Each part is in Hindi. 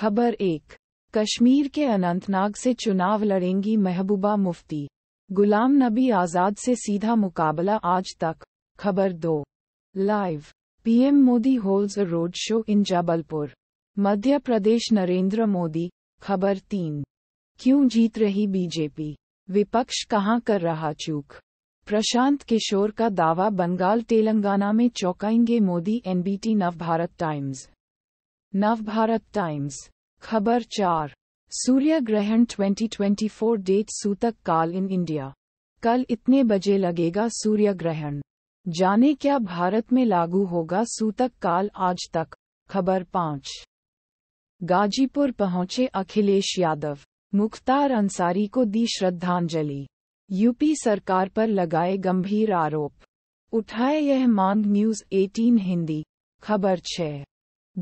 खबर एक कश्मीर के अनंतनाग से चुनाव लड़ेंगी महबूबा मुफ्ती गुलाम नबी आज़ाद से सीधा मुकाबला आज तक खबर दो live PM Modi holds a road show in Jabalpur Madhya Pradesh Narendra Modi खबर तीन क्यों जीत रही बीजेपी विपक्ष कहाँ कर रहा चूक प्रशांत किशोर का दावा बंगाल तेलंगाना में चौंकाएंगे Modi NBT Navbharat times Navbharat times खबर चार सूर्य ग्रहण 2024 डेट सूतक काल इन इंडिया कल इतने बजे लगेगा सूर्य ग्रहण जाने क्या भारत में लागू होगा सूतक काल आज तक खबर पाँच गाजीपुर पहुंचे अखिलेश यादव मुख्तार अंसारी को दी श्रद्धांजलि यूपी सरकार पर लगाए गंभीर आरोप उठाए यह मांग न्यूज 18 हिंदी खबर छः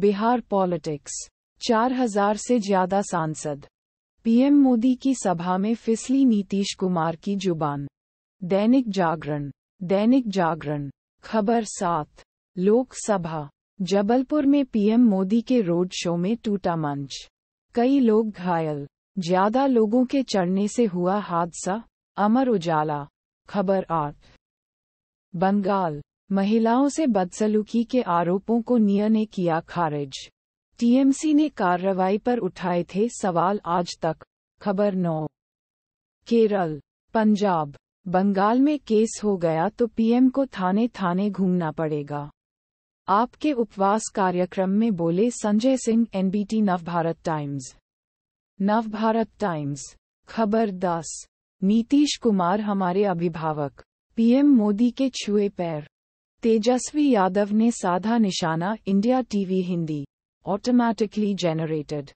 बिहार पॉलिटिक्स 4000 से ज्यादा सांसद पीएम मोदी की सभा में फिसली नीतीश कुमार की जुबान दैनिक जागरण दैनिक जागरण खबर सात लोकसभा जबलपुर में पीएम मोदी के रोड शो में टूटा मंच कई लोग घायल ज्यादा लोगों के चढ़ने से हुआ हादसा अमर उजाला खबर आठ बंगाल महिलाओं से बदसलूकी के आरोपों को निया ने किया खारिज टीएमसी ने कार्रवाई पर उठाए थे सवाल आज तक खबर नौ केरल पंजाब बंगाल में केस हो गया तो पीएम को थाने थाने घूमना पड़ेगा आपके उपवास कार्यक्रम में बोले Sanjay Singh NBT Navbharat times Navbharat times खबर दस नीतीश कुमार हमारे अभिभावक पीएम मोदी के छुए पैर तेजस्वी यादव ने साधा निशाना India TV Hindi automatically generated